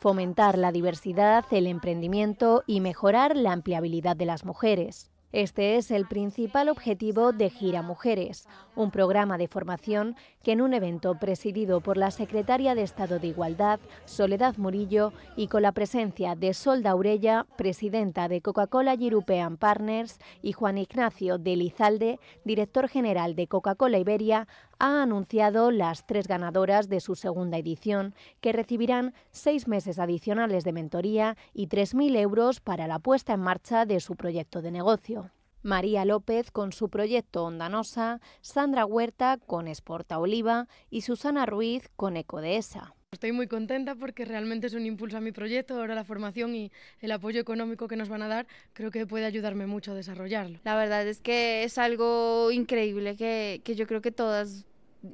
fomentar la diversidad, el emprendimiento y mejorar la ampliabilidad de las mujeres. Este es el principal objetivo de Gira Mujeres, un programa de formación que en un evento presidido por la secretaria de Estado de Igualdad, Soledad Murillo, y con la presencia de Solda Urella, presidenta de Coca-Cola European Partners, y Juan Ignacio de Lizalde, director general de Coca-Cola Iberia, ha anunciado las tres ganadoras de su segunda edición, que recibirán seis meses adicionales de mentoría y 3.000 euros para la puesta en marcha de su proyecto de negocio. María López con su proyecto Ondanosa, Sandra Huerta con Esporta Oliva y Susana Ruiz con Ecodesa. Estoy muy contenta porque realmente es un impulso a mi proyecto, ahora la formación y el apoyo económico que nos van a dar creo que puede ayudarme mucho a desarrollarlo. La verdad es que es algo increíble que, que yo creo que todas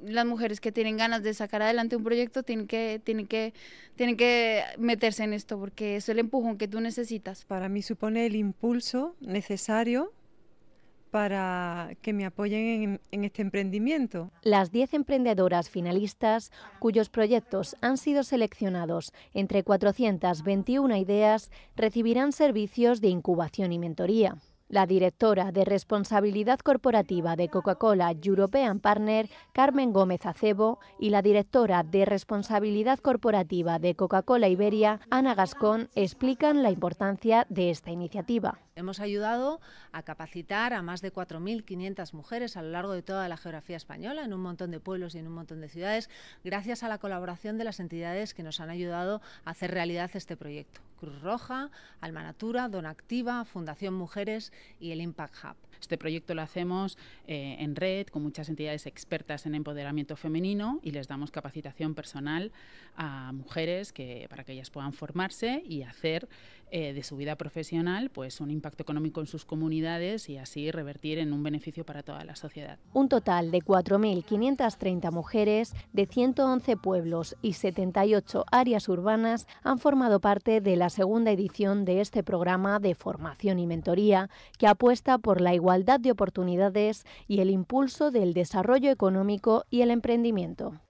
las mujeres que tienen ganas de sacar adelante un proyecto tienen que, meterse en esto, porque es el empujón que tú necesitas. Para mí supone el impulso necesario para que me apoyen en, en, este emprendimiento. Las 10 emprendedoras finalistas, cuyos proyectos han sido seleccionados entre 421 ideas, recibirán servicios de incubación y mentoría. La directora de responsabilidad corporativa de Coca-Cola European Partner, Carmen Gómez Acebo, y la directora de responsabilidad corporativa de Coca-Cola Iberia, Ana Gascón, explican la importancia de esta iniciativa. Hemos ayudado a capacitar a más de 4.500 mujeres a lo largo de toda la geografía española, en un montón de pueblos y en un montón de ciudades, gracias a la colaboración de las entidades que nos han ayudado a hacer realidad este proyecto. Cruz Roja, Almanatura, Don Activa, Fundación Mujeres y el Impact Hub. Este proyecto lo hacemos eh, en red con muchas entidades expertas en empoderamiento femenino y les damos capacitación personal a mujeres que, para que ellas puedan formarse y hacer eh, de su vida profesional, pues un impacto económico en sus comunidades y así revertir en un beneficio para toda la sociedad. Un total de 4.530 mujeres de 111 pueblos y 78 áreas urbanas han formado parte de la segunda edición de este programa de formación y mentoría que apuesta por la igualdad de oportunidades y el impulso del desarrollo económico y el emprendimiento.